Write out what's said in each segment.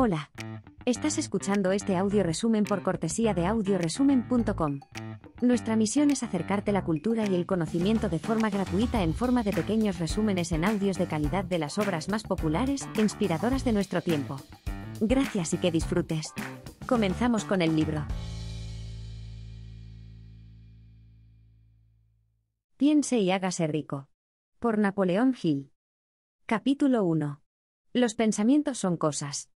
Hola. Estás escuchando este audio resumen por cortesía de audioresumen.com. Nuestra misión es acercarte la cultura y el conocimiento de forma gratuita en forma de pequeños resúmenes en audios de calidad de las obras más populares e inspiradoras de nuestro tiempo. Gracias y que disfrutes. Comenzamos con el libro. Piense y hágase rico. Por Napoleón Hill. Capítulo 1. Los pensamientos son cosas.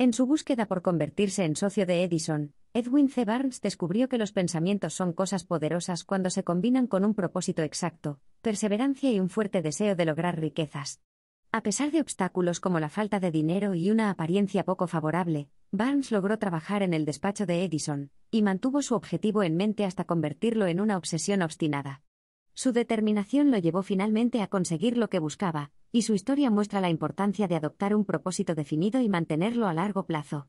En su búsqueda por convertirse en socio de Edison, Edwin C. Barnes descubrió que los pensamientos son cosas poderosas cuando se combinan con un propósito exacto, perseverancia y un fuerte deseo de lograr riquezas. A pesar de obstáculos como la falta de dinero y una apariencia poco favorable, Barnes logró trabajar en el despacho de Edison, y mantuvo su objetivo en mente hasta convertirlo en una obsesión obstinada. Su determinación lo llevó finalmente a conseguir lo que buscaba, y su historia muestra la importancia de adoptar un propósito definido y mantenerlo a largo plazo.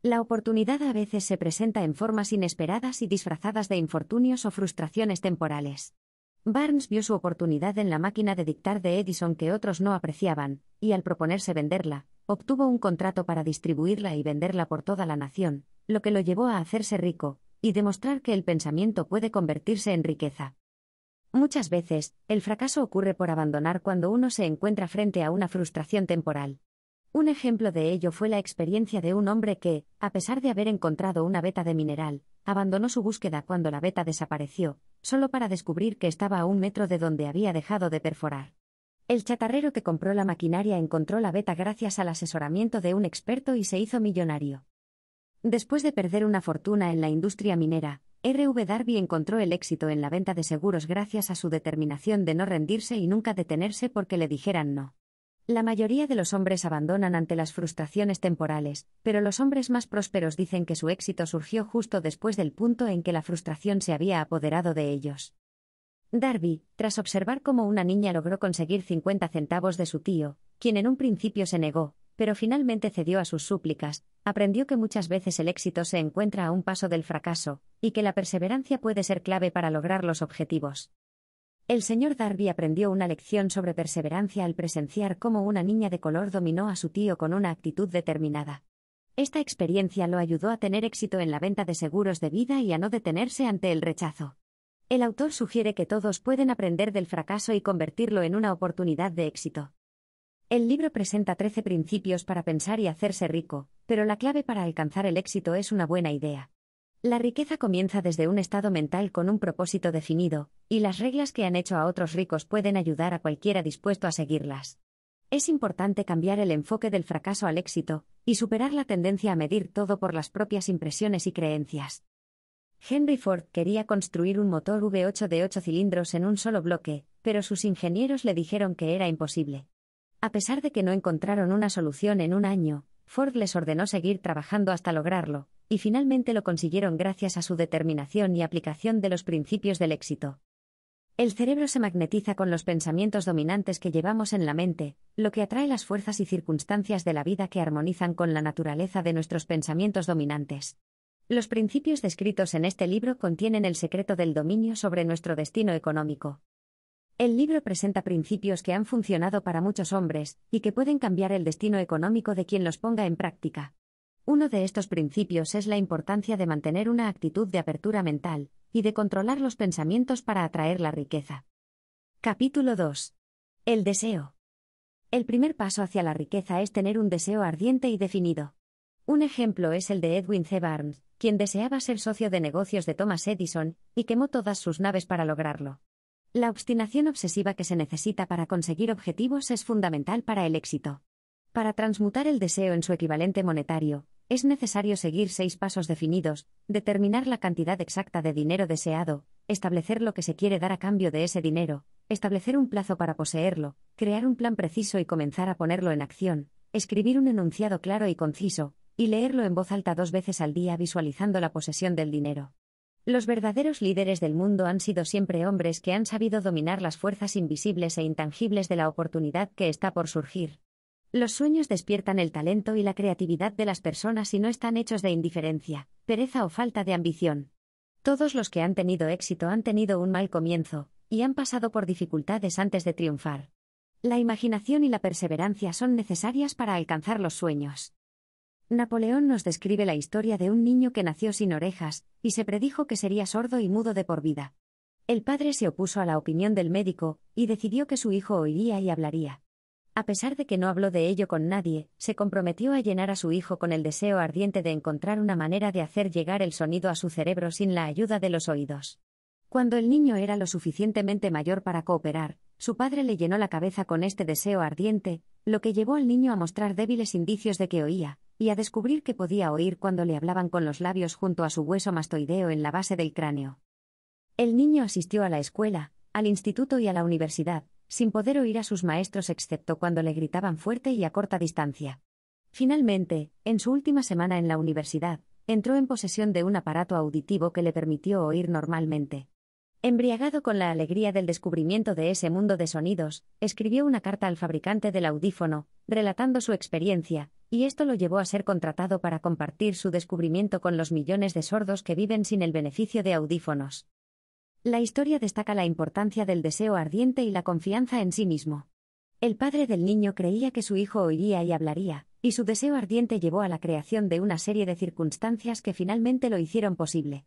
La oportunidad a veces se presenta en formas inesperadas y disfrazadas de infortunios o frustraciones temporales. Barnes vio su oportunidad en la máquina de dictar de Edison que otros no apreciaban, y al proponerse venderla, obtuvo un contrato para distribuirla y venderla por toda la nación, lo que lo llevó a hacerse rico, y demostrar que el pensamiento puede convertirse en riqueza. Muchas veces, el fracaso ocurre por abandonar cuando uno se encuentra frente a una frustración temporal. Un ejemplo de ello fue la experiencia de un hombre que, a pesar de haber encontrado una beta de mineral, abandonó su búsqueda cuando la beta desapareció, solo para descubrir que estaba a un metro de donde había dejado de perforar. El chatarrero que compró la maquinaria encontró la beta gracias al asesoramiento de un experto y se hizo millonario. Después de perder una fortuna en la industria minera, RV Darby encontró el éxito en la venta de seguros gracias a su determinación de no rendirse y nunca detenerse porque le dijeran no. La mayoría de los hombres abandonan ante las frustraciones temporales, pero los hombres más prósperos dicen que su éxito surgió justo después del punto en que la frustración se había apoderado de ellos. Darby, tras observar cómo una niña logró conseguir 50 centavos de su tío, quien en un principio se negó, pero finalmente cedió a sus súplicas, aprendió que muchas veces el éxito se encuentra a un paso del fracaso, y que la perseverancia puede ser clave para lograr los objetivos. El señor Darby aprendió una lección sobre perseverancia al presenciar cómo una niña de color dominó a su tío con una actitud determinada. Esta experiencia lo ayudó a tener éxito en la venta de seguros de vida y a no detenerse ante el rechazo. El autor sugiere que todos pueden aprender del fracaso y convertirlo en una oportunidad de éxito. El libro presenta 13 principios para pensar y hacerse rico, pero la clave para alcanzar el éxito es una buena idea. La riqueza comienza desde un estado mental con un propósito definido, y las reglas que han hecho a otros ricos pueden ayudar a cualquiera dispuesto a seguirlas. Es importante cambiar el enfoque del fracaso al éxito, y superar la tendencia a medir todo por las propias impresiones y creencias. Henry Ford quería construir un motor V8 de 8 cilindros en un solo bloque, pero sus ingenieros le dijeron que era imposible. A pesar de que no encontraron una solución en un año, Ford les ordenó seguir trabajando hasta lograrlo, y finalmente lo consiguieron gracias a su determinación y aplicación de los principios del éxito. El cerebro se magnetiza con los pensamientos dominantes que llevamos en la mente, lo que atrae las fuerzas y circunstancias de la vida que armonizan con la naturaleza de nuestros pensamientos dominantes. Los principios descritos en este libro contienen el secreto del dominio sobre nuestro destino económico. El libro presenta principios que han funcionado para muchos hombres, y que pueden cambiar el destino económico de quien los ponga en práctica. Uno de estos principios es la importancia de mantener una actitud de apertura mental, y de controlar los pensamientos para atraer la riqueza. Capítulo 2. El deseo. El primer paso hacia la riqueza es tener un deseo ardiente y definido. Un ejemplo es el de Edwin C. Barnes, quien deseaba ser socio de negocios de Thomas Edison, y quemó todas sus naves para lograrlo. La obstinación obsesiva que se necesita para conseguir objetivos es fundamental para el éxito. Para transmutar el deseo en su equivalente monetario, es necesario seguir seis pasos definidos, determinar la cantidad exacta de dinero deseado, establecer lo que se quiere dar a cambio de ese dinero, establecer un plazo para poseerlo, crear un plan preciso y comenzar a ponerlo en acción, escribir un enunciado claro y conciso, y leerlo en voz alta dos veces al día visualizando la posesión del dinero. Los verdaderos líderes del mundo han sido siempre hombres que han sabido dominar las fuerzas invisibles e intangibles de la oportunidad que está por surgir. Los sueños despiertan el talento y la creatividad de las personas y no están hechos de indiferencia, pereza o falta de ambición. Todos los que han tenido éxito han tenido un mal comienzo, y han pasado por dificultades antes de triunfar. La imaginación y la perseverancia son necesarias para alcanzar los sueños. Napoleón nos describe la historia de un niño que nació sin orejas, y se predijo que sería sordo y mudo de por vida. El padre se opuso a la opinión del médico, y decidió que su hijo oiría y hablaría. A pesar de que no habló de ello con nadie, se comprometió a llenar a su hijo con el deseo ardiente de encontrar una manera de hacer llegar el sonido a su cerebro sin la ayuda de los oídos. Cuando el niño era lo suficientemente mayor para cooperar, su padre le llenó la cabeza con este deseo ardiente, lo que llevó al niño a mostrar débiles indicios de que oía, y a descubrir que podía oír cuando le hablaban con los labios junto a su hueso mastoideo en la base del cráneo. El niño asistió a la escuela, al instituto y a la universidad, sin poder oír a sus maestros excepto cuando le gritaban fuerte y a corta distancia. Finalmente, en su última semana en la universidad, entró en posesión de un aparato auditivo que le permitió oír normalmente. Embriagado con la alegría del descubrimiento de ese mundo de sonidos, escribió una carta al fabricante del audífono, relatando su experiencia, y esto lo llevó a ser contratado para compartir su descubrimiento con los millones de sordos que viven sin el beneficio de audífonos. La historia destaca la importancia del deseo ardiente y la confianza en sí mismo. El padre del niño creía que su hijo oiría y hablaría, y su deseo ardiente llevó a la creación de una serie de circunstancias que finalmente lo hicieron posible.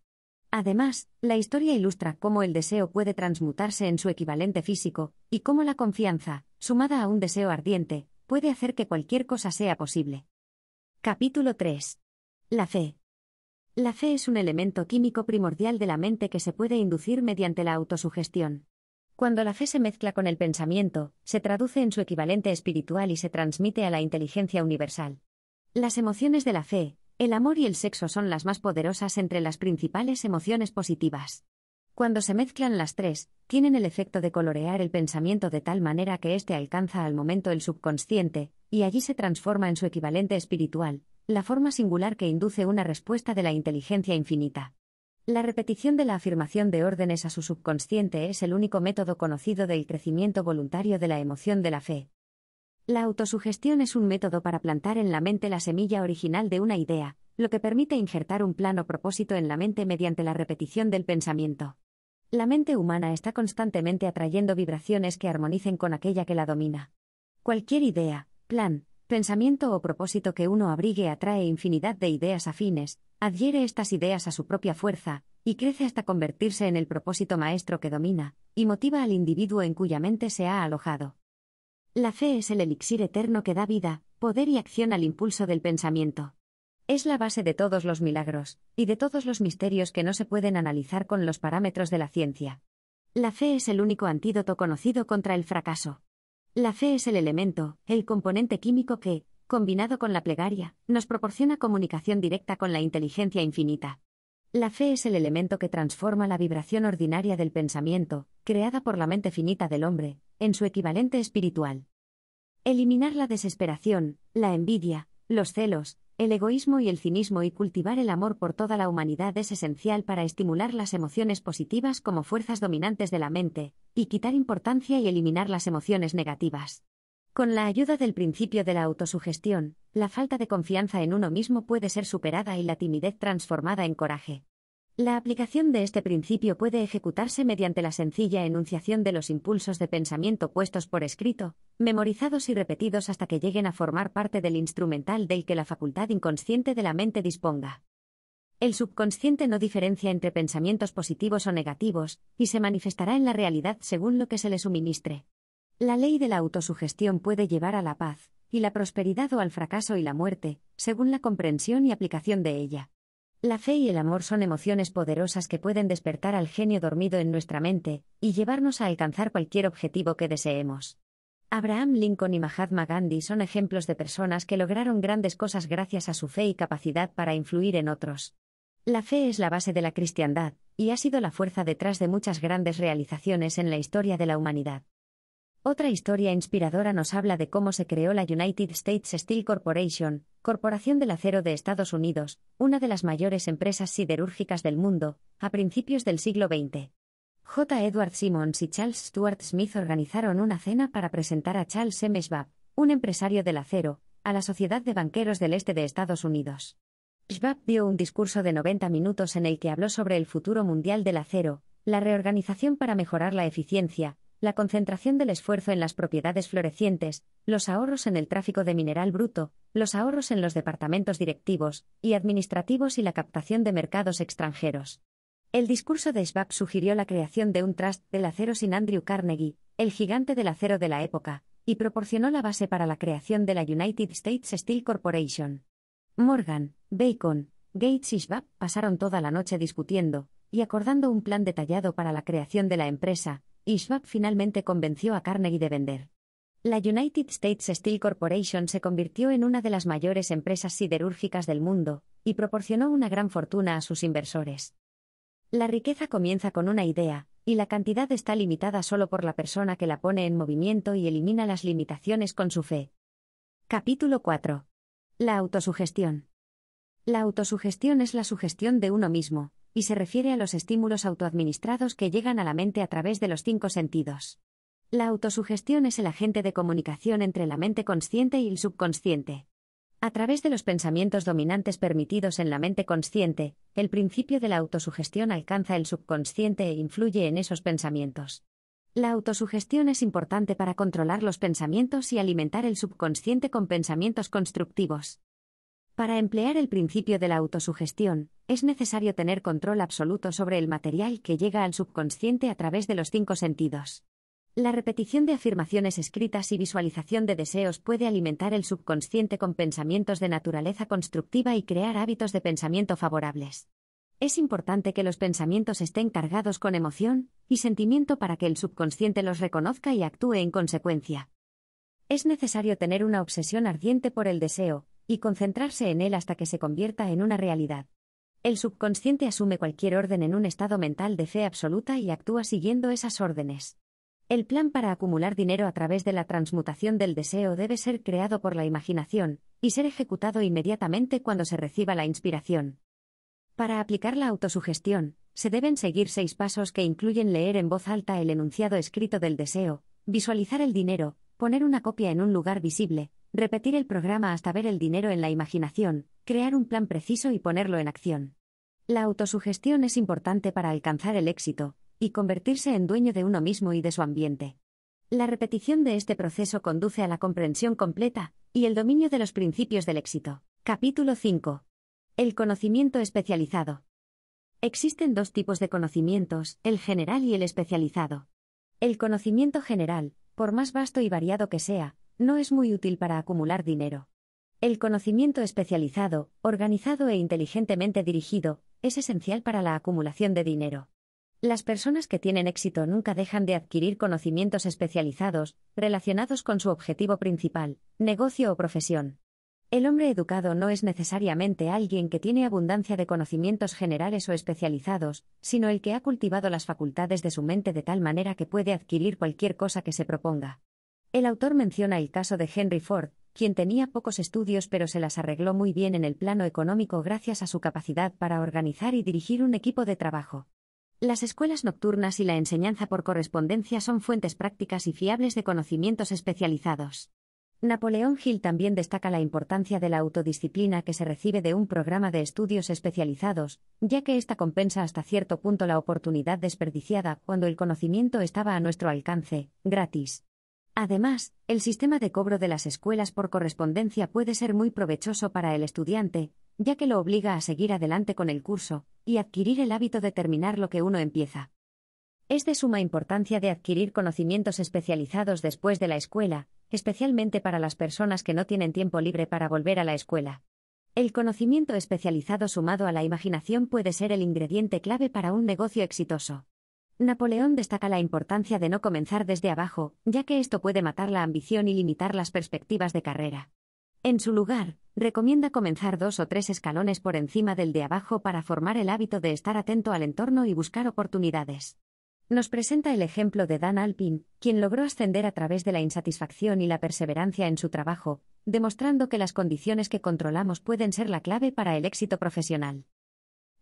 Además, la historia ilustra cómo el deseo puede transmutarse en su equivalente físico, y cómo la confianza, sumada a un deseo ardiente, puede hacer que cualquier cosa sea posible. Capítulo 3. La fe. La fe es un elemento químico primordial de la mente que se puede inducir mediante la autosugestión. Cuando la fe se mezcla con el pensamiento, se traduce en su equivalente espiritual y se transmite a la inteligencia universal. Las emociones de la fe, el amor y el sexo son las más poderosas entre las principales emociones positivas. Cuando se mezclan las tres, tienen el efecto de colorear el pensamiento de tal manera que éste alcanza al momento el subconsciente, y allí se transforma en su equivalente espiritual, la forma singular que induce una respuesta de la inteligencia infinita. La repetición de la afirmación de órdenes a su subconsciente es el único método conocido del crecimiento voluntario de la emoción de la fe. La autosugestión es un método para plantar en la mente la semilla original de una idea, lo que permite injertar un plano propósito en la mente mediante la repetición del pensamiento. La mente humana está constantemente atrayendo vibraciones que armonicen con aquella que la domina. Cualquier idea, plan, pensamiento o propósito que uno abrigue atrae infinidad de ideas afines, adhiere estas ideas a su propia fuerza, y crece hasta convertirse en el propósito maestro que domina, y motiva al individuo en cuya mente se ha alojado. La fe es el elixir eterno que da vida, poder y acción al impulso del pensamiento. Es la base de todos los milagros, y de todos los misterios que no se pueden analizar con los parámetros de la ciencia. La fe es el único antídoto conocido contra el fracaso. La fe es el elemento, el componente químico que, combinado con la plegaria, nos proporciona comunicación directa con la inteligencia infinita. La fe es el elemento que transforma la vibración ordinaria del pensamiento, creada por la mente finita del hombre, en su equivalente espiritual. Eliminar la desesperación, la envidia, los celos, el egoísmo y el cinismo y cultivar el amor por toda la humanidad es esencial para estimular las emociones positivas como fuerzas dominantes de la mente, y quitar importancia y eliminar las emociones negativas. Con la ayuda del principio de la autosugestión, la falta de confianza en uno mismo puede ser superada y la timidez transformada en coraje. La aplicación de este principio puede ejecutarse mediante la sencilla enunciación de los impulsos de pensamiento puestos por escrito, memorizados y repetidos hasta que lleguen a formar parte del instrumental del que la facultad inconsciente de la mente disponga. El subconsciente no diferencia entre pensamientos positivos o negativos, y se manifestará en la realidad según lo que se le suministre. La ley de la autosugestión puede llevar a la paz, y la prosperidad o al fracaso y la muerte, según la comprensión y aplicación de ella. La fe y el amor son emociones poderosas que pueden despertar al genio dormido en nuestra mente, y llevarnos a alcanzar cualquier objetivo que deseemos. Abraham Lincoln y Mahatma Gandhi son ejemplos de personas que lograron grandes cosas gracias a su fe y capacidad para influir en otros. La fe es la base de la cristiandad, y ha sido la fuerza detrás de muchas grandes realizaciones en la historia de la humanidad. Otra historia inspiradora nos habla de cómo se creó la United States Steel Corporation, Corporación del Acero de Estados Unidos, una de las mayores empresas siderúrgicas del mundo, a principios del siglo XX. J. Edward Simmons y Charles Stuart Smith organizaron una cena para presentar a Charles M. Schwab, un empresario del acero, a la Sociedad de Banqueros del Este de Estados Unidos. Schwab dio un discurso de 90 minutos en el que habló sobre el futuro mundial del acero, la reorganización para mejorar la eficiencia, la concentración del esfuerzo en las propiedades florecientes, los ahorros en el tráfico de mineral bruto, los ahorros en los departamentos directivos y administrativos y la captación de mercados extranjeros. El discurso de Schwab sugirió la creación de un trust del acero sin Andrew Carnegie, el gigante del acero de la época, y proporcionó la base para la creación de la United States Steel Corporation. Morgan, Bacon, Gates y Schwab pasaron toda la noche discutiendo y acordando un plan detallado para la creación de la empresa, y Schwab finalmente convenció a Carnegie de vender. La United States Steel Corporation se convirtió en una de las mayores empresas siderúrgicas del mundo, y proporcionó una gran fortuna a sus inversores. La riqueza comienza con una idea, y la cantidad está limitada solo por la persona que la pone en movimiento y elimina las limitaciones con su fe. Capítulo 4. La autosugestión. La autosugestión es la sugestión de uno mismo, y se refiere a los estímulos autoadministrados que llegan a la mente a través de los cinco sentidos. La autosugestión es el agente de comunicación entre la mente consciente y el subconsciente. A través de los pensamientos dominantes permitidos en la mente consciente, el principio de la autosugestión alcanza el subconsciente e influye en esos pensamientos. La autosugestión es importante para controlar los pensamientos y alimentar el subconsciente con pensamientos constructivos. Para emplear el principio de la autosugestión, es necesario tener control absoluto sobre el material que llega al subconsciente a través de los cinco sentidos. La repetición de afirmaciones escritas y visualización de deseos puede alimentar el subconsciente con pensamientos de naturaleza constructiva y crear hábitos de pensamiento favorables. Es importante que los pensamientos estén cargados con emoción y sentimiento para que el subconsciente los reconozca y actúe en consecuencia. Es necesario tener una obsesión ardiente por el deseo, y concentrarse en él hasta que se convierta en una realidad. El subconsciente asume cualquier orden en un estado mental de fe absoluta y actúa siguiendo esas órdenes. El plan para acumular dinero a través de la transmutación del deseo debe ser creado por la imaginación, y ser ejecutado inmediatamente cuando se reciba la inspiración. Para aplicar la autosugestión, se deben seguir seis pasos que incluyen leer en voz alta el enunciado escrito del deseo, visualizar el dinero, poner una copia en un lugar visible, Repetir el programa hasta ver el dinero en la imaginación, crear un plan preciso y ponerlo en acción. La autosugestión es importante para alcanzar el éxito y convertirse en dueño de uno mismo y de su ambiente. La repetición de este proceso conduce a la comprensión completa y el dominio de los principios del éxito. Capítulo 5. El conocimiento especializado. Existen dos tipos de conocimientos, el general y el especializado. El conocimiento general, por más vasto y variado que sea, no es muy útil para acumular dinero. El conocimiento especializado, organizado e inteligentemente dirigido, es esencial para la acumulación de dinero. Las personas que tienen éxito nunca dejan de adquirir conocimientos especializados, relacionados con su objetivo principal, negocio o profesión. El hombre educado no es necesariamente alguien que tiene abundancia de conocimientos generales o especializados, sino el que ha cultivado las facultades de su mente de tal manera que puede adquirir cualquier cosa que se proponga. El autor menciona el caso de Henry Ford, quien tenía pocos estudios pero se las arregló muy bien en el plano económico gracias a su capacidad para organizar y dirigir un equipo de trabajo. Las escuelas nocturnas y la enseñanza por correspondencia son fuentes prácticas y fiables de conocimientos especializados. Napoleón Hill también destaca la importancia de la autodisciplina que se recibe de un programa de estudios especializados, ya que esta compensa hasta cierto punto la oportunidad desperdiciada cuando el conocimiento estaba a nuestro alcance, gratis. Además, el sistema de cobro de las escuelas por correspondencia puede ser muy provechoso para el estudiante, ya que lo obliga a seguir adelante con el curso, y adquirir el hábito de terminar lo que uno empieza. Es de suma importancia de adquirir conocimientos especializados después de la escuela, especialmente para las personas que no tienen tiempo libre para volver a la escuela. El conocimiento especializado sumado a la imaginación puede ser el ingrediente clave para un negocio exitoso. Napoleón destaca la importancia de no comenzar desde abajo, ya que esto puede matar la ambición y limitar las perspectivas de carrera. En su lugar, recomienda comenzar dos o tres escalones por encima del de abajo para formar el hábito de estar atento al entorno y buscar oportunidades. Nos presenta el ejemplo de Dan Alpin, quien logró ascender a través de la insatisfacción y la perseverancia en su trabajo, demostrando que las condiciones que controlamos pueden ser la clave para el éxito profesional.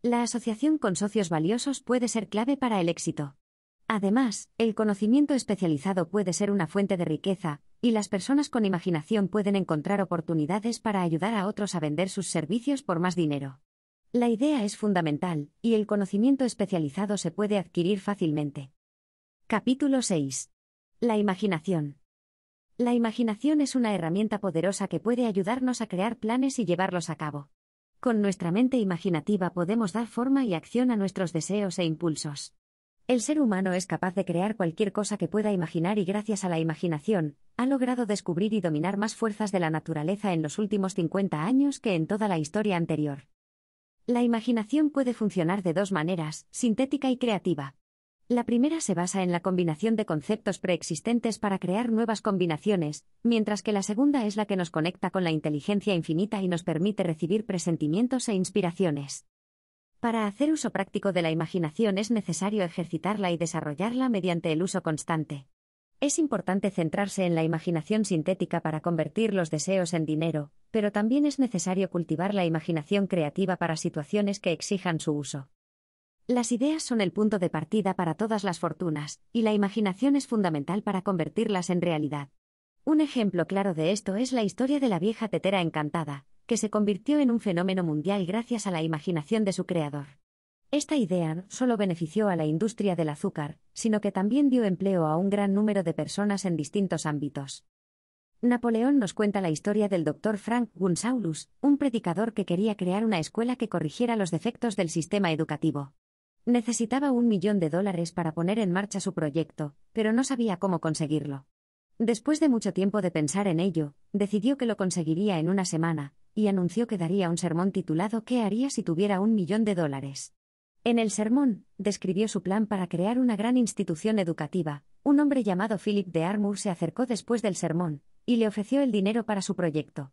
La asociación con socios valiosos puede ser clave para el éxito. Además, el conocimiento especializado puede ser una fuente de riqueza, y las personas con imaginación pueden encontrar oportunidades para ayudar a otros a vender sus servicios por más dinero. La idea es fundamental, y el conocimiento especializado se puede adquirir fácilmente. Capítulo 6. La imaginación. La imaginación es una herramienta poderosa que puede ayudarnos a crear planes y llevarlos a cabo. Con nuestra mente imaginativa podemos dar forma y acción a nuestros deseos e impulsos. El ser humano es capaz de crear cualquier cosa que pueda imaginar y gracias a la imaginación, ha logrado descubrir y dominar más fuerzas de la naturaleza en los últimos 50 años que en toda la historia anterior. La imaginación puede funcionar de dos maneras, sintética y creativa. La primera se basa en la combinación de conceptos preexistentes para crear nuevas combinaciones, mientras que la segunda es la que nos conecta con la inteligencia infinita y nos permite recibir presentimientos e inspiraciones. Para hacer uso práctico de la imaginación es necesario ejercitarla y desarrollarla mediante el uso constante. Es importante centrarse en la imaginación sintética para convertir los deseos en dinero, pero también es necesario cultivar la imaginación creativa para situaciones que exijan su uso. Las ideas son el punto de partida para todas las fortunas, y la imaginación es fundamental para convertirlas en realidad. Un ejemplo claro de esto es la historia de la vieja tetera encantada, que se convirtió en un fenómeno mundial gracias a la imaginación de su creador. Esta idea no solo benefició a la industria del azúcar, sino que también dio empleo a un gran número de personas en distintos ámbitos. Napoleón nos cuenta la historia del doctor Frank Gunsaulus, un predicador que quería crear una escuela que corrigiera los defectos del sistema educativo. Necesitaba un millón de dólares para poner en marcha su proyecto, pero no sabía cómo conseguirlo. Después de mucho tiempo de pensar en ello, decidió que lo conseguiría en una semana, y anunció que daría un sermón titulado ¿Qué haría si tuviera un millón de dólares? En el sermón, describió su plan para crear una gran institución educativa. Un hombre llamado Philip de Armour se acercó después del sermón, y le ofreció el dinero para su proyecto.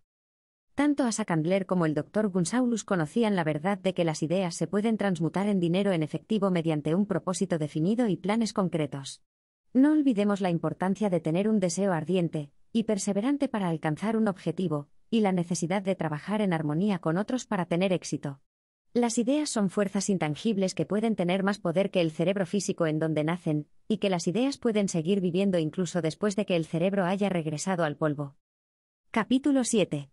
Tanto Asa Candler como el doctor Gunsaulus conocían la verdad de que las ideas se pueden transmutar en dinero en efectivo mediante un propósito definido y planes concretos. No olvidemos la importancia de tener un deseo ardiente y perseverante para alcanzar un objetivo, y la necesidad de trabajar en armonía con otros para tener éxito. Las ideas son fuerzas intangibles que pueden tener más poder que el cerebro físico en donde nacen, y que las ideas pueden seguir viviendo incluso después de que el cerebro haya regresado al polvo. Capítulo 7.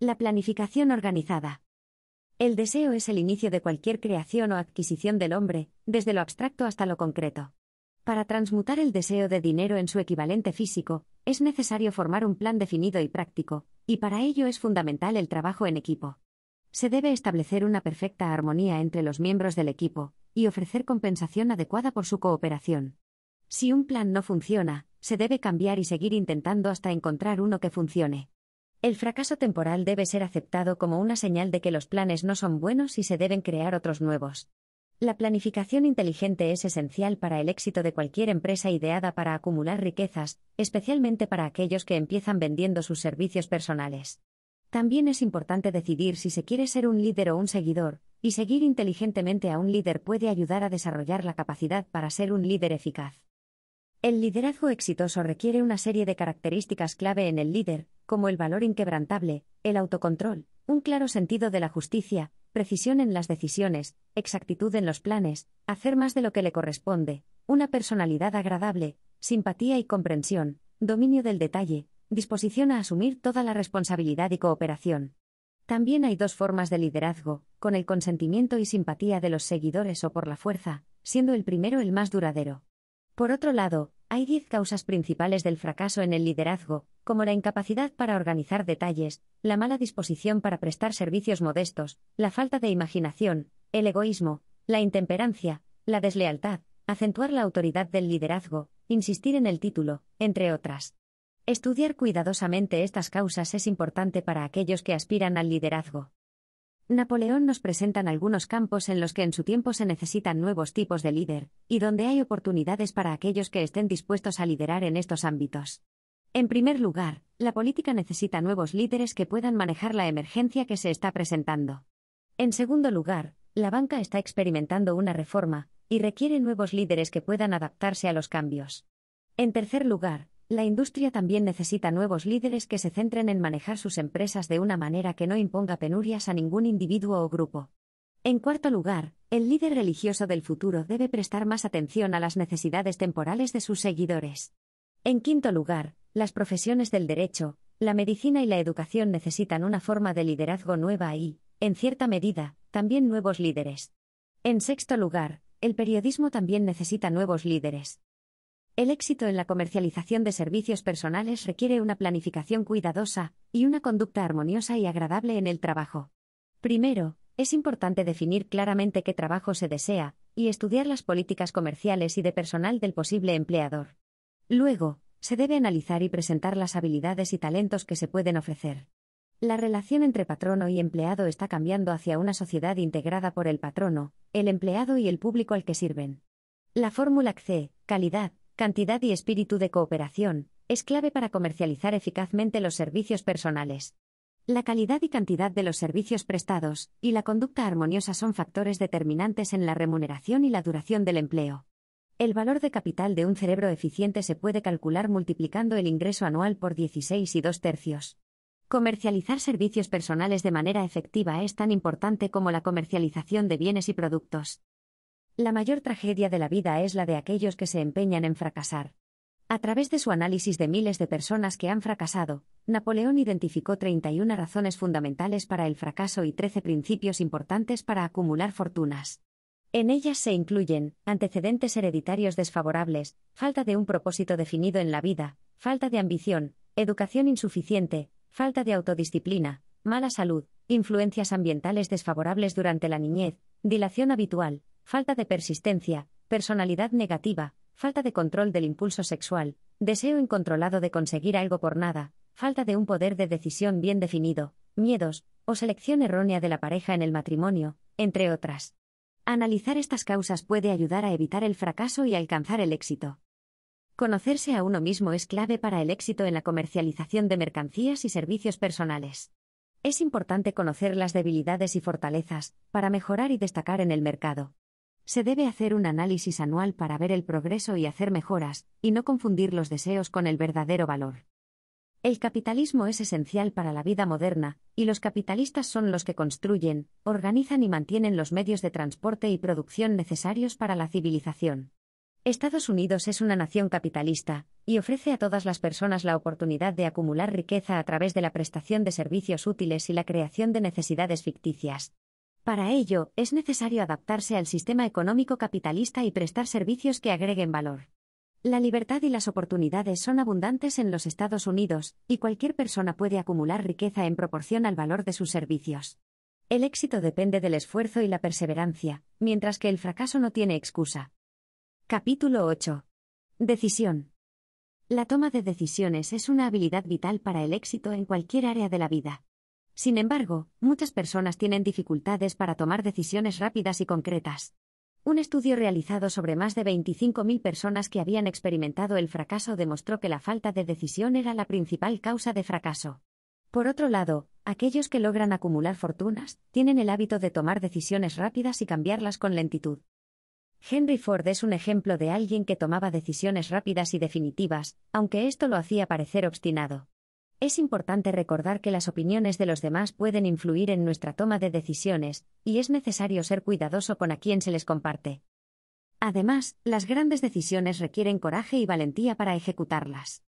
La planificación organizada. El deseo es el inicio de cualquier creación o adquisición del hombre, desde lo abstracto hasta lo concreto. Para transmutar el deseo de dinero en su equivalente físico, es necesario formar un plan definido y práctico, y para ello es fundamental el trabajo en equipo. Se debe establecer una perfecta armonía entre los miembros del equipo, y ofrecer compensación adecuada por su cooperación. Si un plan no funciona, se debe cambiar y seguir intentando hasta encontrar uno que funcione. El fracaso temporal debe ser aceptado como una señal de que los planes no son buenos y se deben crear otros nuevos. La planificación inteligente es esencial para el éxito de cualquier empresa ideada para acumular riquezas, especialmente para aquellos que empiezan vendiendo sus servicios personales. También es importante decidir si se quiere ser un líder o un seguidor, y seguir inteligentemente a un líder puede ayudar a desarrollar la capacidad para ser un líder eficaz. El liderazgo exitoso requiere una serie de características clave en el líder, como el valor inquebrantable, el autocontrol, un claro sentido de la justicia, precisión en las decisiones, exactitud en los planes, hacer más de lo que le corresponde, una personalidad agradable, simpatía y comprensión, dominio del detalle, disposición a asumir toda la responsabilidad y cooperación. También hay dos formas de liderazgo, con el consentimiento y simpatía de los seguidores o por la fuerza, siendo el primero el más duradero. Por otro lado, hay diez causas principales del fracaso en el liderazgo, como la incapacidad para organizar detalles, la mala disposición para prestar servicios modestos, la falta de imaginación, el egoísmo, la intemperancia, la deslealtad, acentuar la autoridad del liderazgo, insistir en el título, entre otras. Estudiar cuidadosamente estas causas es importante para aquellos que aspiran al liderazgo. Napoleón nos presentan algunos campos en los que en su tiempo se necesitan nuevos tipos de líder, y donde hay oportunidades para aquellos que estén dispuestos a liderar en estos ámbitos. En primer lugar, la política necesita nuevos líderes que puedan manejar la emergencia que se está presentando. En segundo lugar, la banca está experimentando una reforma, y requiere nuevos líderes que puedan adaptarse a los cambios. En tercer lugar, la industria también necesita nuevos líderes que se centren en manejar sus empresas de una manera que no imponga penurias a ningún individuo o grupo. En cuarto lugar, el líder religioso del futuro debe prestar más atención a las necesidades temporales de sus seguidores. En quinto lugar, las profesiones del derecho, la medicina y la educación necesitan una forma de liderazgo nueva y, en cierta medida, también nuevos líderes. En sexto lugar, el periodismo también necesita nuevos líderes. El éxito en la comercialización de servicios personales requiere una planificación cuidadosa y una conducta armoniosa y agradable en el trabajo. Primero, es importante definir claramente qué trabajo se desea y estudiar las políticas comerciales y de personal del posible empleador. Luego, se debe analizar y presentar las habilidades y talentos que se pueden ofrecer. La relación entre patrono y empleado está cambiando hacia una sociedad integrada por el patrono, el empleado y el público al que sirven. La fórmula C, calidad, cantidad y espíritu de cooperación, es clave para comercializar eficazmente los servicios personales. La calidad y cantidad de los servicios prestados, y la conducta armoniosa son factores determinantes en la remuneración y la duración del empleo. El valor de capital de un cerebro eficiente se puede calcular multiplicando el ingreso anual por 16 y 2 tercios. Comercializar servicios personales de manera efectiva es tan importante como la comercialización de bienes y productos. La mayor tragedia de la vida es la de aquellos que se empeñan en fracasar. A través de su análisis de miles de personas que han fracasado, Napoleón identificó 31 razones fundamentales para el fracaso y 13 principios importantes para acumular fortunas. En ellas se incluyen antecedentes hereditarios desfavorables, falta de un propósito definido en la vida, falta de ambición, educación insuficiente, falta de autodisciplina, mala salud, influencias ambientales desfavorables durante la niñez, dilación habitual, falta de persistencia, personalidad negativa, falta de control del impulso sexual, deseo incontrolado de conseguir algo por nada, falta de un poder de decisión bien definido, miedos, o selección errónea de la pareja en el matrimonio, entre otras. Analizar estas causas puede ayudar a evitar el fracaso y alcanzar el éxito. Conocerse a uno mismo es clave para el éxito en la comercialización de mercancías y servicios personales. Es importante conocer las debilidades y fortalezas, para mejorar y destacar en el mercado. Se debe hacer un análisis anual para ver el progreso y hacer mejoras, y no confundir los deseos con el verdadero valor. El capitalismo es esencial para la vida moderna, y los capitalistas son los que construyen, organizan y mantienen los medios de transporte y producción necesarios para la civilización. Estados Unidos es una nación capitalista, y ofrece a todas las personas la oportunidad de acumular riqueza a través de la prestación de servicios útiles y la creación de necesidades ficticias. Para ello, es necesario adaptarse al sistema económico capitalista y prestar servicios que agreguen valor. La libertad y las oportunidades son abundantes en los Estados Unidos, y cualquier persona puede acumular riqueza en proporción al valor de sus servicios. El éxito depende del esfuerzo y la perseverancia, mientras que el fracaso no tiene excusa. Capítulo 8. Decisión. La toma de decisiones es una habilidad vital para el éxito en cualquier área de la vida. Sin embargo, muchas personas tienen dificultades para tomar decisiones rápidas y concretas. Un estudio realizado sobre más de 25.000 personas que habían experimentado el fracaso demostró que la falta de decisión era la principal causa de fracaso. Por otro lado, aquellos que logran acumular fortunas tienen el hábito de tomar decisiones rápidas y cambiarlas con lentitud. Henry Ford es un ejemplo de alguien que tomaba decisiones rápidas y definitivas, aunque esto lo hacía parecer obstinado. Es importante recordar que las opiniones de los demás pueden influir en nuestra toma de decisiones, y es necesario ser cuidadoso con a quien se les comparte. Además, las grandes decisiones requieren coraje y valentía para ejecutarlas.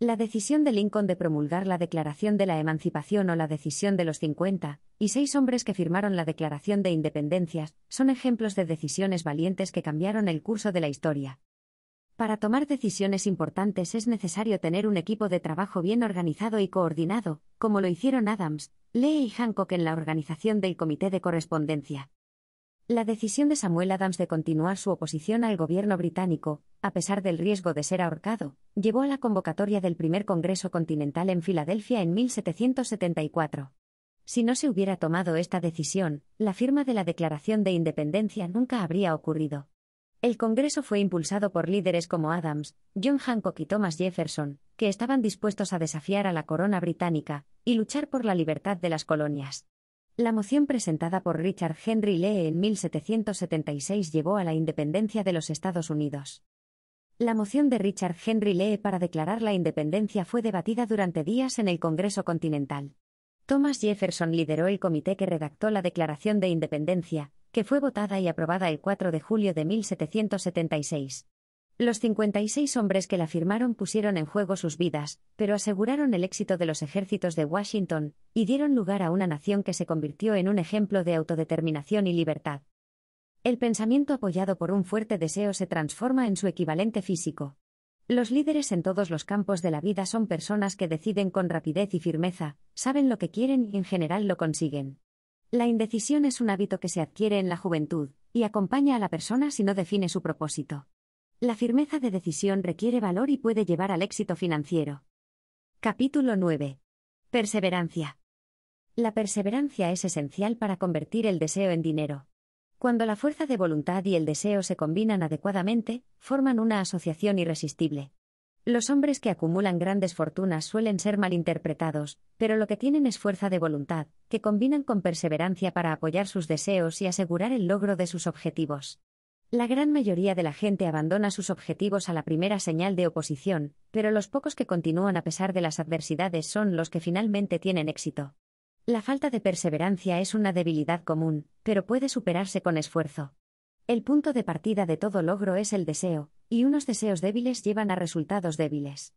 La decisión de Lincoln de promulgar la Declaración de la Emancipación o la decisión de los 50, y seis hombres que firmaron la Declaración de Independencias, son ejemplos de decisiones valientes que cambiaron el curso de la historia. Para tomar decisiones importantes es necesario tener un equipo de trabajo bien organizado y coordinado, como lo hicieron Adams, Lee y Hancock en la organización del Comité de Correspondencia. La decisión de Samuel Adams de continuar su oposición al gobierno británico, a pesar del riesgo de ser ahorcado, llevó a la convocatoria del primer Congreso Continental en Filadelfia en 1774. Si no se hubiera tomado esta decisión, la firma de la Declaración de Independencia nunca habría ocurrido. El Congreso fue impulsado por líderes como Adams, John Hancock y Thomas Jefferson, que estaban dispuestos a desafiar a la corona británica y luchar por la libertad de las colonias. La moción presentada por Richard Henry Lee en 1776 llevó a la independencia de los Estados Unidos. La moción de Richard Henry Lee para declarar la independencia fue debatida durante días en el Congreso Continental. Thomas Jefferson lideró el comité que redactó la Declaración de Independencia, que fue votada y aprobada el 4 de julio de 1776. Los 56 hombres que la firmaron pusieron en juego sus vidas, pero aseguraron el éxito de los ejércitos de Washington, y dieron lugar a una nación que se convirtió en un ejemplo de autodeterminación y libertad. El pensamiento apoyado por un fuerte deseo se transforma en su equivalente físico. Los líderes en todos los campos de la vida son personas que deciden con rapidez y firmeza, saben lo que quieren y en general lo consiguen. La indecisión es un hábito que se adquiere en la juventud y acompaña a la persona si no define su propósito. La firmeza de decisión requiere valor y puede llevar al éxito financiero. Capítulo 9. Perseverancia. La perseverancia es esencial para convertir el deseo en dinero. Cuando la fuerza de voluntad y el deseo se combinan adecuadamente, forman una asociación irresistible. Los hombres que acumulan grandes fortunas suelen ser malinterpretados, pero lo que tienen es fuerza de voluntad, que combinan con perseverancia para apoyar sus deseos y asegurar el logro de sus objetivos. La gran mayoría de la gente abandona sus objetivos a la primera señal de oposición, pero los pocos que continúan a pesar de las adversidades son los que finalmente tienen éxito. La falta de perseverancia es una debilidad común, pero puede superarse con esfuerzo. El punto de partida de todo logro es el deseo, y unos deseos débiles llevan a resultados débiles.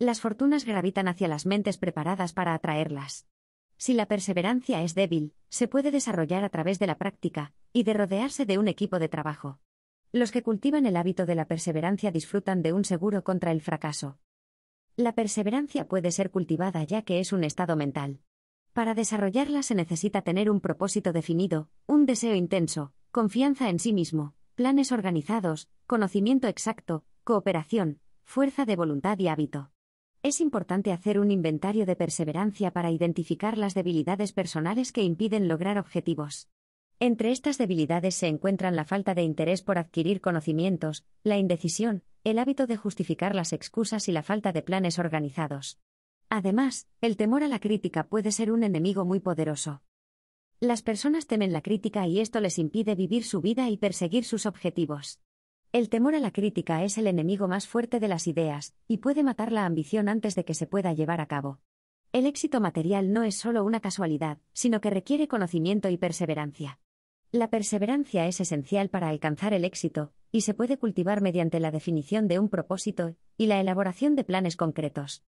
Las fortunas gravitan hacia las mentes preparadas para atraerlas. Si la perseverancia es débil, se puede desarrollar a través de la práctica, y de rodearse de un equipo de trabajo. Los que cultivan el hábito de la perseverancia disfrutan de un seguro contra el fracaso. La perseverancia puede ser cultivada ya que es un estado mental. Para desarrollarla se necesita tener un propósito definido, un deseo intenso, confianza en sí mismo, planes organizados, conocimiento exacto, cooperación, fuerza de voluntad y hábito. Es importante hacer un inventario de perseverancia para identificar las debilidades personales que impiden lograr objetivos. Entre estas debilidades se encuentran la falta de interés por adquirir conocimientos, la indecisión, el hábito de justificar las excusas y la falta de planes organizados. Además, el temor a la crítica puede ser un enemigo muy poderoso. Las personas temen la crítica y esto les impide vivir su vida y perseguir sus objetivos. El temor a la crítica es el enemigo más fuerte de las ideas, y puede matar la ambición antes de que se pueda llevar a cabo. El éxito material no es solo una casualidad, sino que requiere conocimiento y perseverancia. La perseverancia es esencial para alcanzar el éxito, y se puede cultivar mediante la definición de un propósito y la elaboración de planes concretos.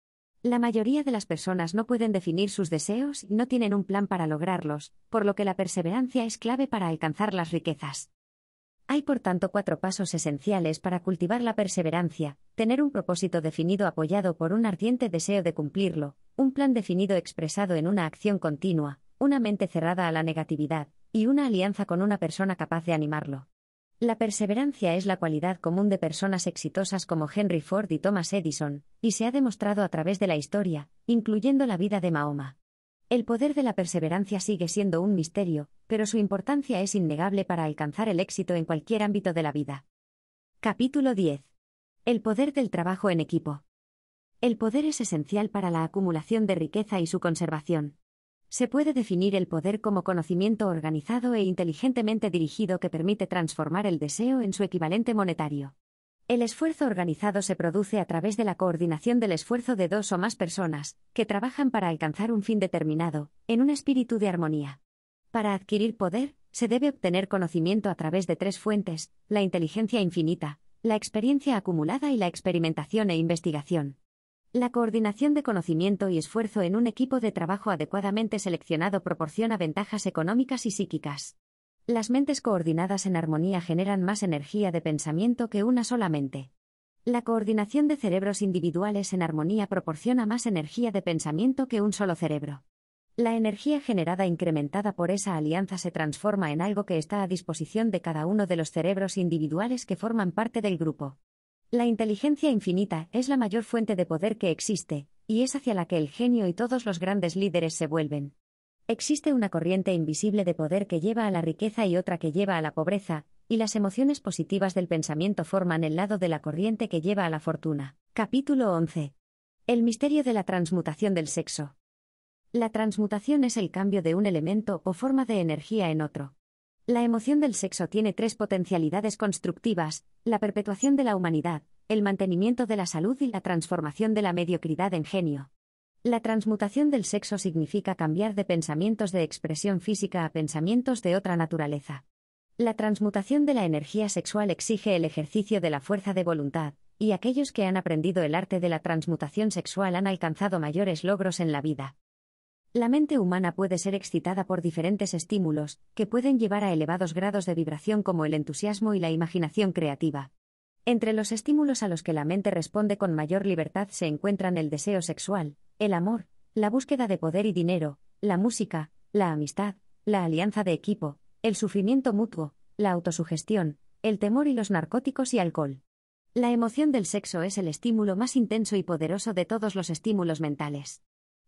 La mayoría de las personas no pueden definir sus deseos y no tienen un plan para lograrlos, por lo que la perseverancia es clave para alcanzar las riquezas. Hay por tanto cuatro pasos esenciales para cultivar la perseverancia, tener un propósito definido apoyado por un ardiente deseo de cumplirlo, un plan definido expresado en una acción continua, una mente cerrada a la negatividad, y una alianza con una persona capaz de animarlo. La perseverancia es la cualidad común de personas exitosas como Henry Ford y Thomas Edison, y se ha demostrado a través de la historia, incluyendo la vida de Mahoma. El poder de la perseverancia sigue siendo un misterio, pero su importancia es innegable para alcanzar el éxito en cualquier ámbito de la vida. Capítulo 10. El poder del trabajo en equipo. El poder es esencial para la acumulación de riqueza y su conservación. Se puede definir el poder como conocimiento organizado e inteligentemente dirigido que permite transformar el deseo en su equivalente monetario. El esfuerzo organizado se produce a través de la coordinación del esfuerzo de dos o más personas, que trabajan para alcanzar un fin determinado, en un espíritu de armonía. Para adquirir poder, se debe obtener conocimiento a través de tres fuentes, la inteligencia infinita, la experiencia acumulada y la experimentación e investigación. La coordinación de conocimiento y esfuerzo en un equipo de trabajo adecuadamente seleccionado proporciona ventajas económicas y psíquicas. Las mentes coordinadas en armonía generan más energía de pensamiento que una sola mente. La coordinación de cerebros individuales en armonía proporciona más energía de pensamiento que un solo cerebro. La energía generada incrementada por esa alianza se transforma en algo que está a disposición de cada uno de los cerebros individuales que forman parte del grupo. La inteligencia infinita es la mayor fuente de poder que existe, y es hacia la que el genio y todos los grandes líderes se vuelven. Existe una corriente invisible de poder que lleva a la riqueza y otra que lleva a la pobreza, y las emociones positivas del pensamiento forman el lado de la corriente que lleva a la fortuna. Capítulo 11. El misterio de la transmutación del sexo. La transmutación es el cambio de un elemento o forma de energía en otro. La emoción del sexo tiene tres potencialidades constructivas, la perpetuación de la humanidad, el mantenimiento de la salud y la transformación de la mediocridad en genio. La transmutación del sexo significa cambiar de pensamientos de expresión física a pensamientos de otra naturaleza. La transmutación de la energía sexual exige el ejercicio de la fuerza de voluntad, y aquellos que han aprendido el arte de la transmutación sexual han alcanzado mayores logros en la vida. La mente humana puede ser excitada por diferentes estímulos, que pueden llevar a elevados grados de vibración como el entusiasmo y la imaginación creativa. Entre los estímulos a los que la mente responde con mayor libertad se encuentran el deseo sexual, el amor, la búsqueda de poder y dinero, la música, la amistad, la alianza de equipo, el sufrimiento mutuo, la autosugestión, el temor y los narcóticos y alcohol. La emoción del sexo es el estímulo más intenso y poderoso de todos los estímulos mentales.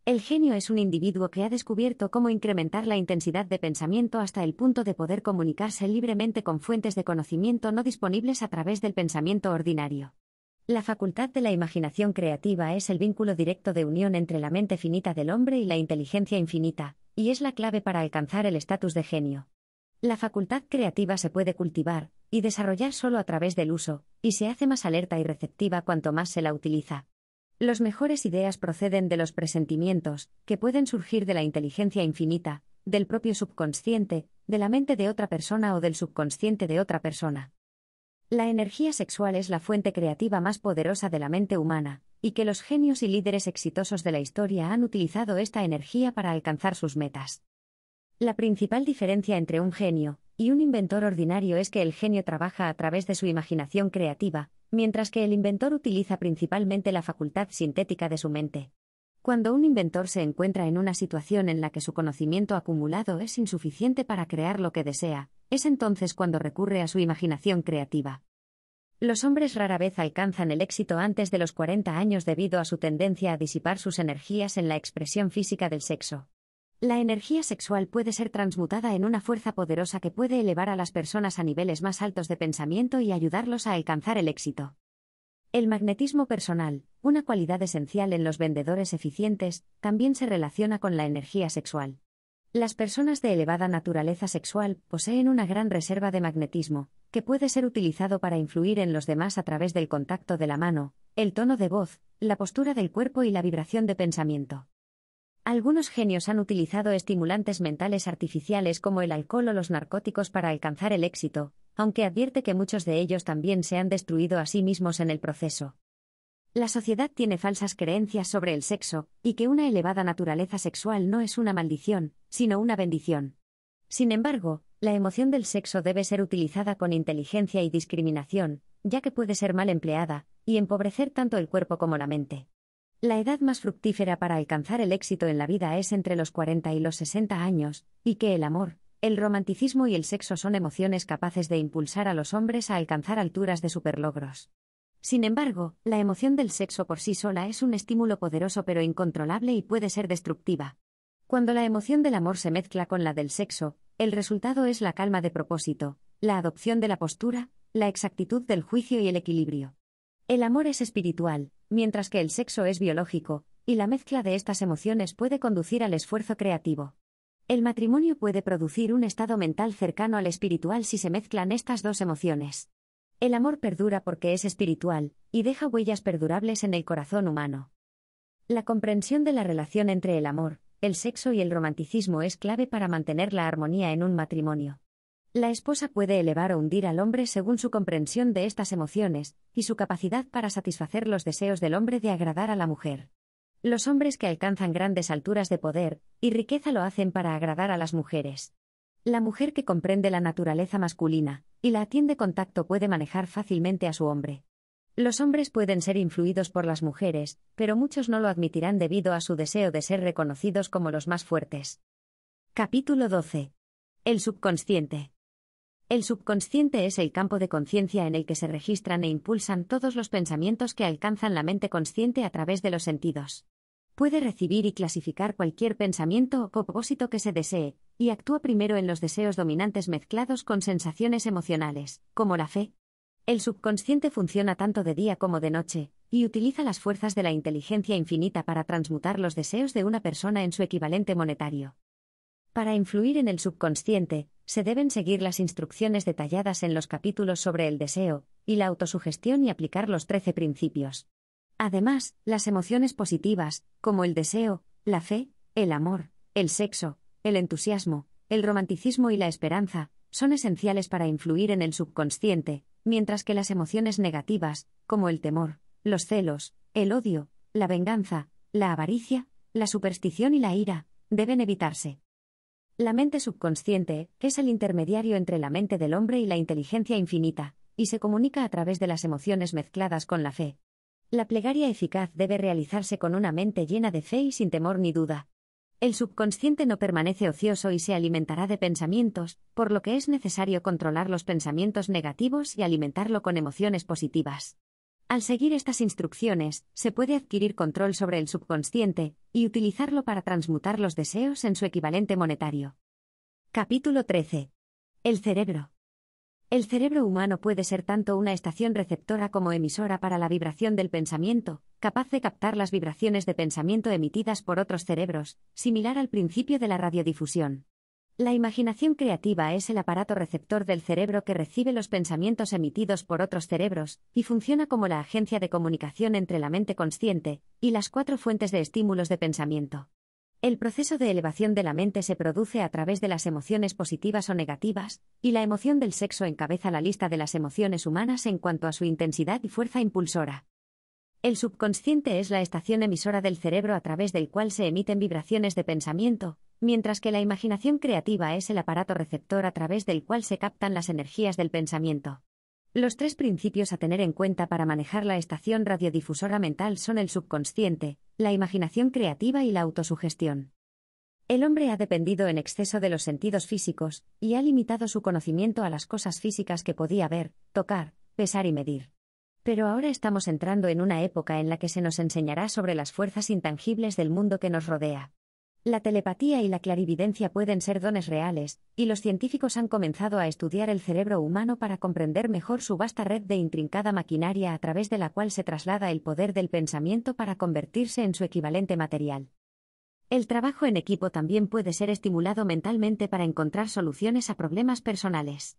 El genio es un individuo que ha descubierto cómo incrementar la intensidad de pensamiento hasta el punto de poder comunicarse libremente con fuentes de conocimiento no disponibles a través del pensamiento ordinario. La facultad de la imaginación creativa es el vínculo directo de unión entre la mente finita del hombre y la inteligencia infinita, y es la clave para alcanzar el estatus de genio. La facultad creativa se puede cultivar y desarrollar solo a través del uso, y se hace más alerta y receptiva cuanto más se la utiliza. Los mejores ideas proceden de los presentimientos, que pueden surgir de la inteligencia infinita, del propio subconsciente, de la mente de otra persona o del subconsciente de otra persona. La energía sexual es la fuente creativa más poderosa de la mente humana, y que los genios y líderes exitosos de la historia han utilizado esta energía para alcanzar sus metas. La principal diferencia entre un genio y un inventor ordinario es que el genio trabaja a través de su imaginación creativa, mientras que el inventor utiliza principalmente la facultad sintética de su mente. Cuando un inventor se encuentra en una situación en la que su conocimiento acumulado es insuficiente para crear lo que desea, es entonces cuando recurre a su imaginación creativa. Los hombres rara vez alcanzan el éxito antes de los 40 años debido a su tendencia a disipar sus energías en la expresión física del sexo. La energía sexual puede ser transmutada en una fuerza poderosa que puede elevar a las personas a niveles más altos de pensamiento y ayudarlos a alcanzar el éxito. El magnetismo personal, una cualidad esencial en los vendedores eficientes, también se relaciona con la energía sexual. Las personas de elevada naturaleza sexual poseen una gran reserva de magnetismo, que puede ser utilizado para influir en los demás a través del contacto de la mano, el tono de voz, la postura del cuerpo y la vibración de pensamiento. Algunos genios han utilizado estimulantes mentales artificiales como el alcohol o los narcóticos para alcanzar el éxito, aunque advierte que muchos de ellos también se han destruido a sí mismos en el proceso. La sociedad tiene falsas creencias sobre el sexo, y que una elevada naturaleza sexual no es una maldición, sino una bendición. Sin embargo, la emoción del sexo debe ser utilizada con inteligencia y discriminación, ya que puede ser mal empleada, y empobrecer tanto el cuerpo como la mente. La edad más fructífera para alcanzar el éxito en la vida es entre los 40 y los 60 años, y que el amor, el romanticismo y el sexo son emociones capaces de impulsar a los hombres a alcanzar alturas de superlogros. Sin embargo, la emoción del sexo por sí sola es un estímulo poderoso pero incontrolable y puede ser destructiva. Cuando la emoción del amor se mezcla con la del sexo, el resultado es la calma de propósito, la adopción de la postura, la exactitud del juicio y el equilibrio. El amor es espiritual, mientras que el sexo es biológico, y la mezcla de estas emociones puede conducir al esfuerzo creativo. El matrimonio puede producir un estado mental cercano al espiritual si se mezclan estas dos emociones. El amor perdura porque es espiritual, y deja huellas perdurables en el corazón humano. La comprensión de la relación entre el amor, el sexo y el romanticismo es clave para mantener la armonía en un matrimonio. La esposa puede elevar o hundir al hombre según su comprensión de estas emociones, y su capacidad para satisfacer los deseos del hombre de agradar a la mujer. Los hombres que alcanzan grandes alturas de poder y riqueza lo hacen para agradar a las mujeres. La mujer que comprende la naturaleza masculina y la atiende con tacto puede manejar fácilmente a su hombre. Los hombres pueden ser influidos por las mujeres, pero muchos no lo admitirán debido a su deseo de ser reconocidos como los más fuertes. Capítulo 12. El subconsciente. El subconsciente es el campo de conciencia en el que se registran e impulsan todos los pensamientos que alcanzan la mente consciente a través de los sentidos. Puede recibir y clasificar cualquier pensamiento o propósito que se desee, y actúa primero en los deseos dominantes mezclados con sensaciones emocionales, como la fe. El subconsciente funciona tanto de día como de noche, y utiliza las fuerzas de la inteligencia infinita para transmutar los deseos de una persona en su equivalente monetario. Para influir en el subconsciente, se deben seguir las instrucciones detalladas en los capítulos sobre el deseo y la autosugestión y aplicar los trece principios. Además, las emociones positivas, como el deseo, la fe, el amor, el sexo, el entusiasmo, el romanticismo y la esperanza, son esenciales para influir en el subconsciente, mientras que las emociones negativas, como el temor, los celos, el odio, la venganza, la avaricia, la superstición y la ira, deben evitarse. La mente subconsciente es el intermediario entre la mente del hombre y la inteligencia infinita, y se comunica a través de las emociones mezcladas con la fe. La plegaria eficaz debe realizarse con una mente llena de fe y sin temor ni duda. El subconsciente no permanece ocioso y se alimentará de pensamientos, por lo que es necesario controlar los pensamientos negativos y alimentarlo con emociones positivas. Al seguir estas instrucciones, se puede adquirir control sobre el subconsciente y utilizarlo para transmutar los deseos en su equivalente monetario. Capítulo 13. El cerebro. El cerebro humano puede ser tanto una estación receptora como emisora para la vibración del pensamiento, capaz de captar las vibraciones de pensamiento emitidas por otros cerebros, similar al principio de la radiodifusión. La imaginación creativa es el aparato receptor del cerebro que recibe los pensamientos emitidos por otros cerebros, y funciona como la agencia de comunicación entre la mente consciente y las cuatro fuentes de estímulos de pensamiento. El proceso de elevación de la mente se produce a través de las emociones positivas o negativas, y la emoción del sexo encabeza la lista de las emociones humanas en cuanto a su intensidad y fuerza impulsora. El subconsciente es la estación emisora del cerebro a través del cual se emiten vibraciones de pensamiento, mientras que la imaginación creativa es el aparato receptor a través del cual se captan las energías del pensamiento. Los tres principios a tener en cuenta para manejar la estación radiodifusora mental son el subconsciente, la imaginación creativa y la autosugestión. El hombre ha dependido en exceso de los sentidos físicos, y ha limitado su conocimiento a las cosas físicas que podía ver, tocar, pesar y medir. Pero ahora estamos entrando en una época en la que se nos enseñará sobre las fuerzas intangibles del mundo que nos rodea. La telepatía y la clarividencia pueden ser dones reales, y los científicos han comenzado a estudiar el cerebro humano para comprender mejor su vasta red de intrincada maquinaria a través de la cual se traslada el poder del pensamiento para convertirse en su equivalente material. El trabajo en equipo también puede ser estimulado mentalmente para encontrar soluciones a problemas personales.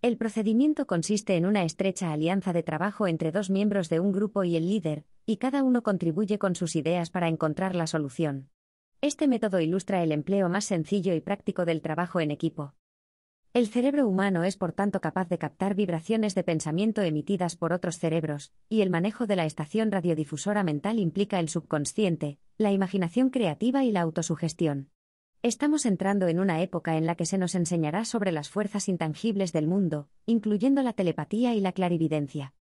El procedimiento consiste en una estrecha alianza de trabajo entre dos miembros de un grupo y el líder, y cada uno contribuye con sus ideas para encontrar la solución. Este método ilustra el empleo más sencillo y práctico del trabajo en equipo. El cerebro humano es por tanto capaz de captar vibraciones de pensamiento emitidas por otros cerebros, y el manejo de la estación radiodifusora mental implica el subconsciente, la imaginación creativa y la autosugestión. Estamos entrando en una época en la que se nos enseñará sobre las fuerzas intangibles del mundo, incluyendo la telepatía y la clarividencia.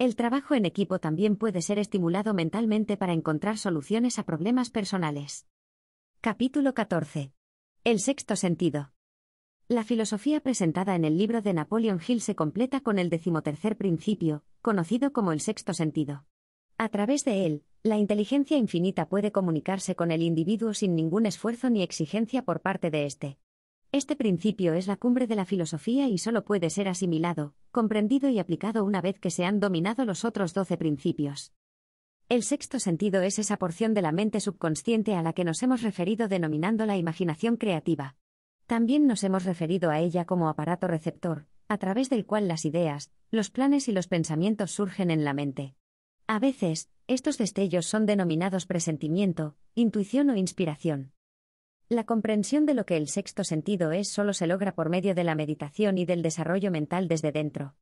El trabajo en equipo también puede ser estimulado mentalmente para encontrar soluciones a problemas personales. Capítulo 14. El sexto sentido. La filosofía presentada en el libro de Napoleon Hill se completa con el decimotercer principio, conocido como el sexto sentido. A través de él, la inteligencia infinita puede comunicarse con el individuo sin ningún esfuerzo ni exigencia por parte de éste. Este principio es la cumbre de la filosofía y solo puede ser asimilado, comprendido y aplicado una vez que se han dominado los otros doce principios. El sexto sentido es esa porción de la mente subconsciente a la que nos hemos referido denominando la imaginación creativa. También nos hemos referido a ella como aparato receptor, a través del cual las ideas, los planes y los pensamientos surgen en la mente. A veces, estos destellos son denominados presentimiento, intuición o inspiración. La comprensión de lo que el sexto sentido es solo se logra por medio de la meditación y del desarrollo mental desde dentro.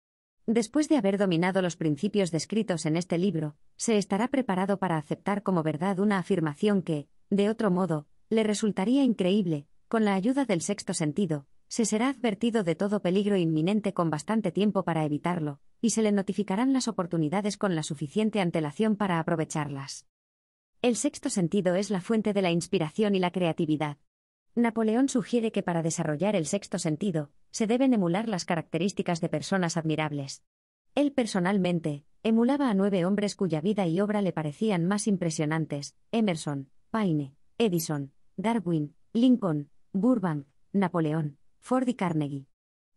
Después de haber dominado los principios descritos en este libro, se estará preparado para aceptar como verdad una afirmación que, de otro modo, le resultaría increíble, con la ayuda del sexto sentido, se será advertido de todo peligro inminente con bastante tiempo para evitarlo, y se le notificarán las oportunidades con la suficiente antelación para aprovecharlas. El sexto sentido es la fuente de la inspiración y la creatividad. Napoleón sugiere que para desarrollar el sexto sentido, se deben emular las características de personas admirables. Él personalmente, emulaba a nueve hombres cuya vida y obra le parecían más impresionantes, Emerson, Paine, Edison, Darwin, Lincoln, Burbank, Napoleón, Ford y Carnegie.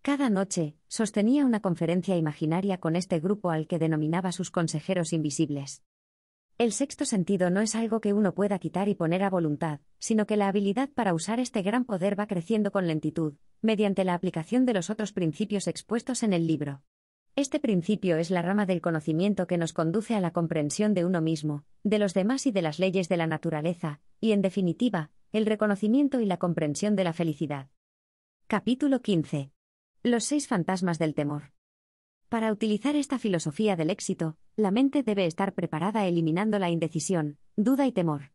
Cada noche, sostenía una conferencia imaginaria con este grupo al que denominaba sus consejeros invisibles. El sexto sentido no es algo que uno pueda quitar y poner a voluntad, sino que la habilidad para usar este gran poder va creciendo con lentitud, mediante la aplicación de los otros principios expuestos en el libro. Este principio es la rama del conocimiento que nos conduce a la comprensión de uno mismo, de los demás y de las leyes de la naturaleza, y en definitiva, el reconocimiento y la comprensión de la felicidad. Capítulo 15. Los seis fantasmas del temor. Para utilizar esta filosofía del éxito, la mente debe estar preparada eliminando la indecisión, duda y temor.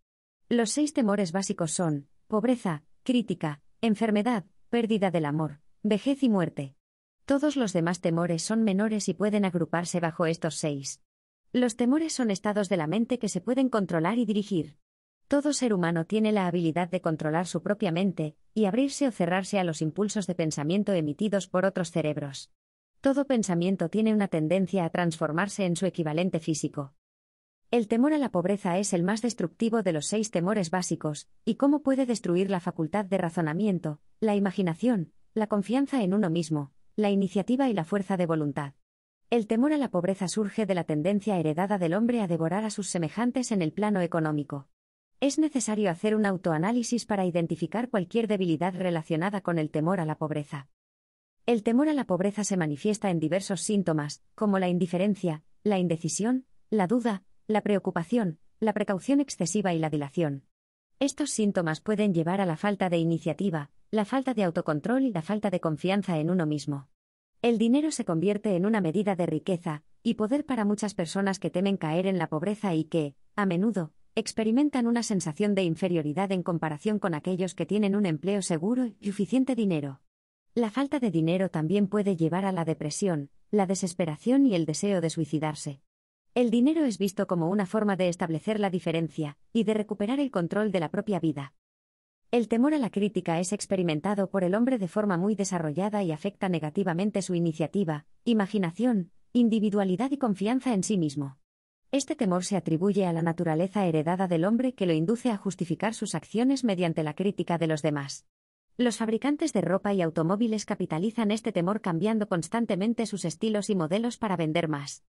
Los seis temores básicos son pobreza, crítica, enfermedad, pérdida del amor, vejez y muerte. Todos los demás temores son menores y pueden agruparse bajo estos seis. Los temores son estados de la mente que se pueden controlar y dirigir. Todo ser humano tiene la habilidad de controlar su propia mente, y abrirse o cerrarse a los impulsos de pensamiento emitidos por otros cerebros. Todo pensamiento tiene una tendencia a transformarse en su equivalente físico. El temor a la pobreza es el más destructivo de los seis temores básicos, y cómo puede destruir la facultad de razonamiento, la imaginación, la confianza en uno mismo, la iniciativa y la fuerza de voluntad. El temor a la pobreza surge de la tendencia heredada del hombre a devorar a sus semejantes en el plano económico. Es necesario hacer un autoanálisis para identificar cualquier debilidad relacionada con el temor a la pobreza. El temor a la pobreza se manifiesta en diversos síntomas, como la indiferencia, la indecisión, la duda, la preocupación, la precaución excesiva y la dilación. Estos síntomas pueden llevar a la falta de iniciativa, la falta de autocontrol y la falta de confianza en uno mismo. El dinero se convierte en una medida de riqueza y poder para muchas personas que temen caer en la pobreza y que, a menudo, experimentan una sensación de inferioridad en comparación con aquellos que tienen un empleo seguro y suficiente dinero. La falta de dinero también puede llevar a la depresión, la desesperación y el deseo de suicidarse. El dinero es visto como una forma de establecer la diferencia y de recuperar el control de la propia vida. El temor a la crítica es experimentado por el hombre de forma muy desarrollada y afecta negativamente su iniciativa, imaginación, individualidad y confianza en sí mismo. Este temor se atribuye a la naturaleza heredada del hombre que lo induce a justificar sus acciones mediante la crítica de los demás. Los fabricantes de ropa y automóviles capitalizan este temor cambiando constantemente sus estilos y modelos para vender más.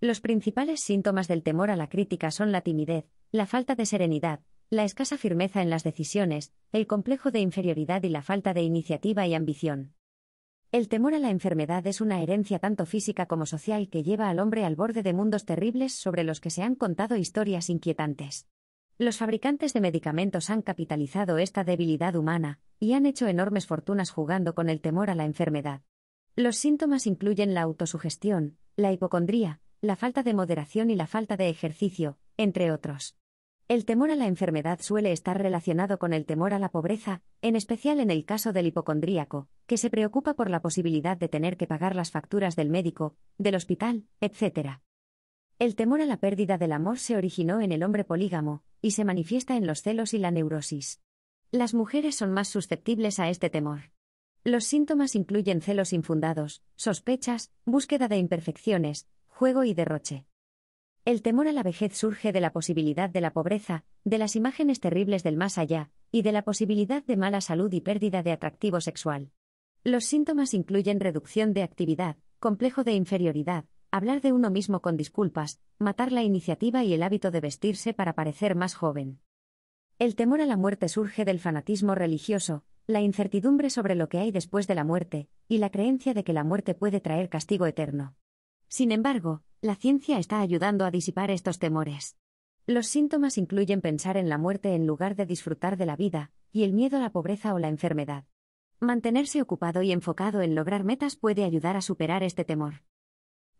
Los principales síntomas del temor a la crítica son la timidez, la falta de serenidad, la escasa firmeza en las decisiones, el complejo de inferioridad y la falta de iniciativa y ambición. El temor a la enfermedad es una herencia tanto física como social que lleva al hombre al borde de mundos terribles sobre los que se han contado historias inquietantes. Los fabricantes de medicamentos han capitalizado esta debilidad humana, y han hecho enormes fortunas jugando con el temor a la enfermedad. Los síntomas incluyen la autosugestión, la hipocondría, la falta de moderación y la falta de ejercicio, entre otros. El temor a la enfermedad suele estar relacionado con el temor a la pobreza, en especial en el caso del hipocondríaco, que se preocupa por la posibilidad de tener que pagar las facturas del médico, del hospital, etc. El temor a la pérdida del amor se originó en el hombre polígamo, y se manifiesta en los celos y la neurosis. Las mujeres son más susceptibles a este temor. Los síntomas incluyen celos infundados, sospechas, búsqueda de imperfecciones, juego y derroche. El temor a la vejez surge de la posibilidad de la pobreza, de las imágenes terribles del más allá, y de la posibilidad de mala salud y pérdida de atractivo sexual. Los síntomas incluyen reducción de actividad, complejo de inferioridad, hablar de uno mismo con disculpas, matar la iniciativa y el hábito de vestirse para parecer más joven. El temor a la muerte surge del fanatismo religioso, la incertidumbre sobre lo que hay después de la muerte, y la creencia de que la muerte puede traer castigo eterno. Sin embargo, la ciencia está ayudando a disipar estos temores. Los síntomas incluyen pensar en la muerte en lugar de disfrutar de la vida, y el miedo a la pobreza o la enfermedad. Mantenerse ocupado y enfocado en lograr metas puede ayudar a superar este temor.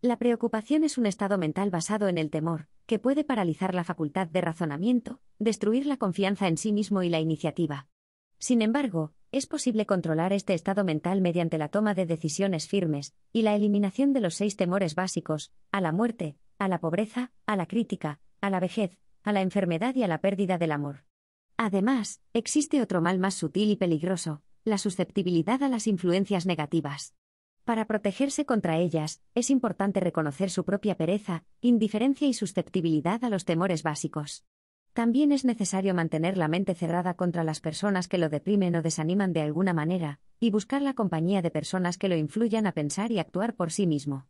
La preocupación es un estado mental basado en el temor, que puede paralizar la facultad de razonamiento, destruir la confianza en sí mismo y la iniciativa. Sin embargo, es posible controlar este estado mental mediante la toma de decisiones firmes y la eliminación de los seis temores básicos, a la muerte, a la pobreza, a la crítica, a la vejez, a la enfermedad y a la pérdida del amor. Además, existe otro mal más sutil y peligroso, la susceptibilidad a las influencias negativas. Para protegerse contra ellas, es importante reconocer su propia pereza, indiferencia y susceptibilidad a los temores básicos. También es necesario mantener la mente cerrada contra las personas que lo deprimen o desaniman de alguna manera, y buscar la compañía de personas que lo influyan a pensar y actuar por sí mismo.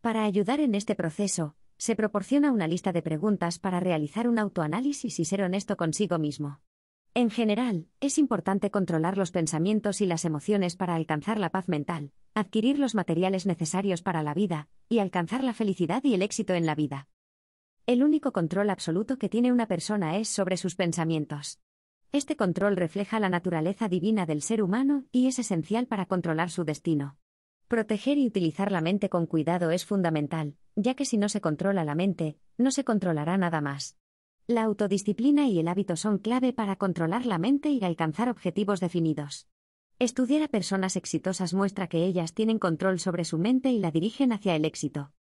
Para ayudar en este proceso, se proporciona una lista de preguntas para realizar un autoanálisis y ser honesto consigo mismo. En general, es importante controlar los pensamientos y las emociones para alcanzar la paz mental, adquirir los materiales necesarios para la vida, y alcanzar la felicidad y el éxito en la vida. El único control absoluto que tiene una persona es sobre sus pensamientos. Este control refleja la naturaleza divina del ser humano y es esencial para controlar su destino. Proteger y utilizar la mente con cuidado es fundamental, ya que si no se controla la mente, no se controlará nada más. La autodisciplina y el hábito son clave para controlar la mente y alcanzar objetivos definidos. Estudiar a personas exitosas muestra que ellas tienen control sobre su mente y la dirigen hacia el éxito.